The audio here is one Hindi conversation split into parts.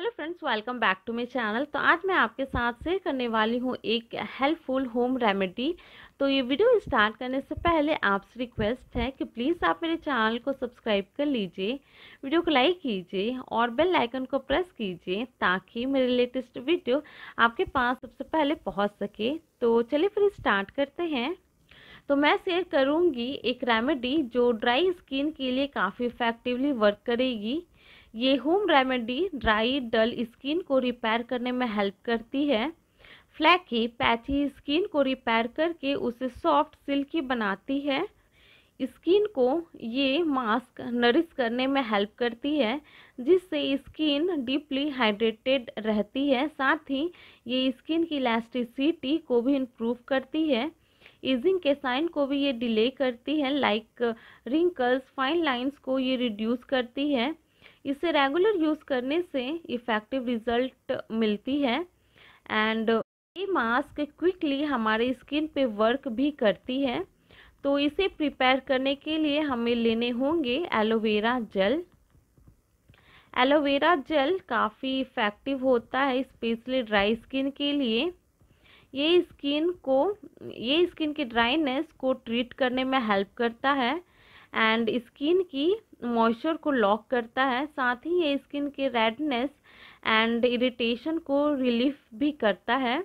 hello friends welcome back to my channel तो आज मैं आपके साथ शेयर करने वाली हूँ एक हेल्पफुल होम रेमेडी तो ये वीडियो स्टार्ट करने से पहले आपसे रिक्वेस्ट है कि प्लीज़ आप मेरे चैनल को सब्सक्राइब कर लीजिए वीडियो को लाइक कीजिए और बेल आइकन को प्रेस कीजिए ताकि मेरे लेटेस्ट वीडियो आपके पास सबसे पहले पहुँच सके तो चलिए फिर स्टार्ट करते हैं तो मैं शेयर करूँगी एक रेमेडी जो ड्राई स्किन के लिए काफ़ी इफेक्टिवली वर्क करेगी ये home remedy dry dull skin को रिपेयर करने में हेल्प करती है फ्लैकी पैथी स्किन को रिपेयर करके उसे सॉफ्ट सिल्की बनाती है स्किन को ये मास्क नरिश करने में हेल्प करती है जिससे स्किन डीपली हाइड्रेटेड रहती है साथ ही ये स्किन की इलास्टिसिटी को भी इम्प्रूव करती है ईजिंग के साइन को भी ये डिले करती है लाइक रिंकल्स फाइन लाइंस को ये रिड्यूस करती है इसे रेगुलर यूज़ करने से इफ़ेक्टिव रिज़ल्ट मिलती है एंड ये मास्क क्विकली हमारे स्किन पे वर्क भी करती है तो इसे प्रिपेयर करने के लिए हमें लेने होंगे एलोवेरा जेल एलोवेरा जेल काफ़ी इफ़ेक्टिव होता है स्पेशली ड्राई स्किन के लिए ये स्किन को ये स्किन की ड्राइनेस को ट्रीट करने में हेल्प करता है एंड स्किन की मॉइस्चर को लॉक करता है साथ ही ये स्किन के रेडनेस एंड इरिटेशन को रिलीफ भी करता है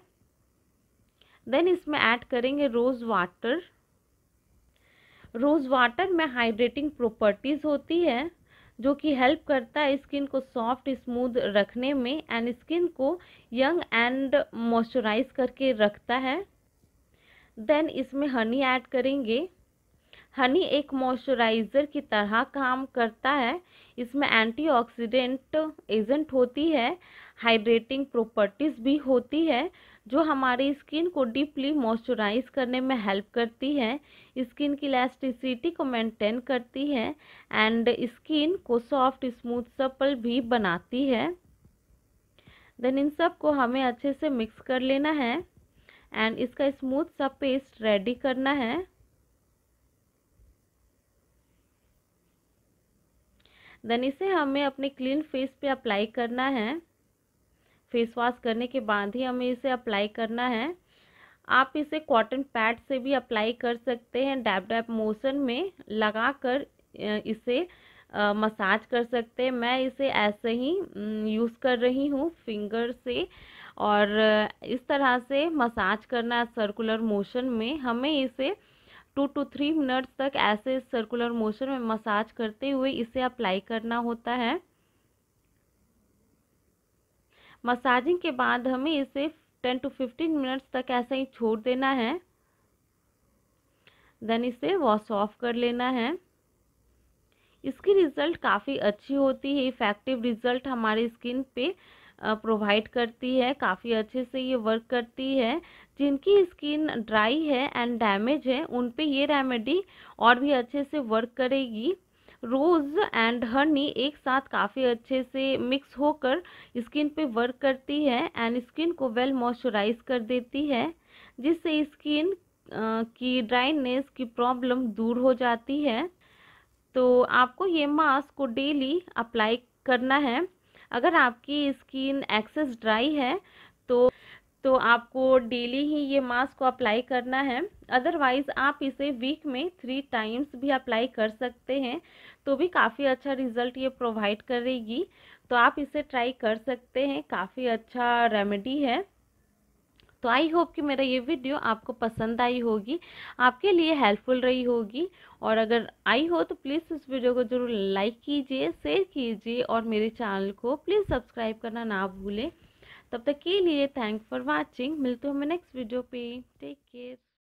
देन इसमें ऐड करेंगे रोज़ वाटर रोज़ वाटर में हाइड्रेटिंग प्रॉपर्टीज़ होती है जो कि हेल्प करता है स्किन को सॉफ्ट स्मूथ रखने में एंड स्किन को यंग एंड मॉइस्चराइज करके रखता है देन इसमें हनी ऐड करेंगे हनी एक मॉइस्चराइज़र की तरह काम करता है इसमें एंटीऑक्सीडेंट एजेंट होती है हाइड्रेटिंग प्रॉपर्टीज़ भी होती है जो हमारी स्किन को डीपली मॉइस्चराइज करने में हेल्प करती है स्किन की इलास्टिसिटी को मेंटेन करती है एंड स्किन को सॉफ्ट स्मूथ सपल भी बनाती है देन इन सब को हमें अच्छे से मिक्स कर लेना है एंड इसका स्मूथ सा पेस्ट रेडी करना है देन इसे हमें अपने क्लीन फेस पे अप्लाई करना है फेस वॉश करने के बाद ही हमें इसे अप्लाई करना है आप इसे कॉटन पैड से भी अप्लाई कर सकते हैं डैप डैप मोशन में लगा कर इसे मसाज कर सकते हैं मैं इसे ऐसे ही यूज़ कर रही हूँ फिंगर से और इस तरह से मसाज करना सर्कुलर मोशन में हमें इसे टू टू थ्री मिनट्स तक ऐसे सर्कुलर मोशन में मसाज करते हुए इसे अप्लाई करना होता है मसाजिंग के बाद हमें इसे टेन टू फिफ्टीन मिनट्स तक ऐसा ही छोड़ देना है देन इसे वॉश ऑफ कर लेना है इसकी रिज़ल्ट काफ़ी अच्छी होती है इफ़ेक्टिव रिज़ल्ट हमारे स्किन पे प्रोवाइड करती है काफ़ी अच्छे से ये वर्क करती है जिनकी स्किन ड्राई है एंड डैमेज है उन पे ये रेमेडी और भी अच्छे से वर्क करेगी रोज़ एंड हनी एक साथ काफ़ी अच्छे से मिक्स होकर स्किन पे वर्क करती है एंड स्किन को वेल मॉइस्चराइज कर देती है जिससे स्किन की ड्राइनेस की प्रॉब्लम दूर हो जाती है तो आपको ये मास्क को डेली अप्लाई करना है अगर आपकी स्किन एक्सेस ड्राई है तो तो आपको डेली ही ये मास्क को अप्लाई करना है अदरवाइज़ आप इसे वीक में थ्री टाइम्स भी अप्लाई कर सकते हैं तो भी काफ़ी अच्छा रिजल्ट ये प्रोवाइड करेगी तो आप इसे ट्राई कर सकते हैं काफ़ी अच्छा रेमेडी है तो आई होप कि मेरा ये वीडियो आपको पसंद आई होगी आपके लिए हेल्पफुल रही होगी और अगर आई हो तो प्लीज़ इस वीडियो को ज़रूर लाइक कीजिए शेयर कीजिए और मेरे चैनल को प्लीज़ सब्सक्राइब करना ना भूलें तब तक के लिए थैंक फॉर वॉचिंग मिलते हो मैं नेक्स्ट वीडियो पे टेक केयर